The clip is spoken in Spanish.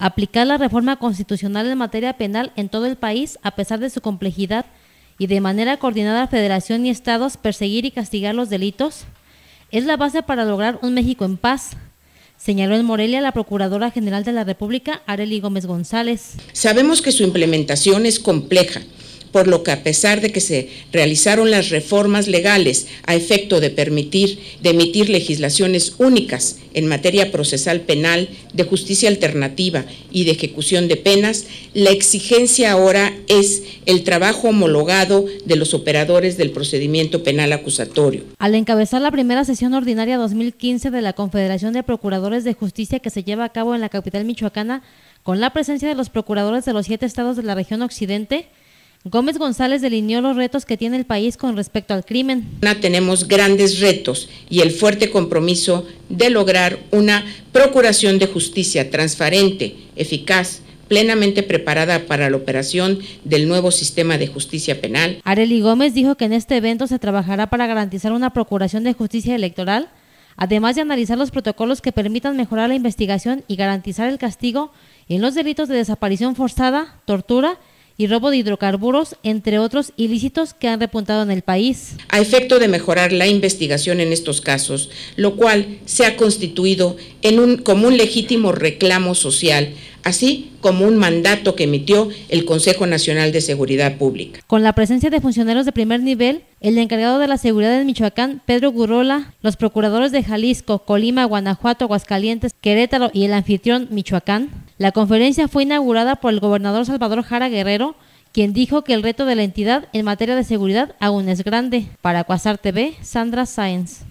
aplicar la reforma constitucional en materia penal en todo el país a pesar de su complejidad y de manera coordinada federación y estados perseguir y castigar los delitos es la base para lograr un México en paz, señaló en Morelia la Procuradora General de la República, Arely Gómez González. Sabemos que su implementación es compleja por lo que a pesar de que se realizaron las reformas legales a efecto de permitir de emitir legislaciones únicas en materia procesal penal, de justicia alternativa y de ejecución de penas, la exigencia ahora es el trabajo homologado de los operadores del procedimiento penal acusatorio. Al encabezar la primera sesión ordinaria 2015 de la Confederación de Procuradores de Justicia que se lleva a cabo en la capital michoacana, con la presencia de los procuradores de los siete estados de la región occidente, Gómez González delineó los retos que tiene el país con respecto al crimen. Tenemos grandes retos y el fuerte compromiso de lograr una procuración de justicia transparente, eficaz, plenamente preparada para la operación del nuevo sistema de justicia penal. Areli Gómez dijo que en este evento se trabajará para garantizar una procuración de justicia electoral, además de analizar los protocolos que permitan mejorar la investigación y garantizar el castigo en los delitos de desaparición forzada, tortura y robo de hidrocarburos, entre otros ilícitos que han repuntado en el país. A efecto de mejorar la investigación en estos casos, lo cual se ha constituido en un, como un legítimo reclamo social así como un mandato que emitió el Consejo Nacional de Seguridad Pública. Con la presencia de funcionarios de primer nivel, el encargado de la seguridad en Michoacán, Pedro Gurrola, los procuradores de Jalisco, Colima, Guanajuato, Aguascalientes, Querétaro y el anfitrión Michoacán, la conferencia fue inaugurada por el gobernador Salvador Jara Guerrero, quien dijo que el reto de la entidad en materia de seguridad aún es grande. Para Cuasar TV, Sandra Sáenz.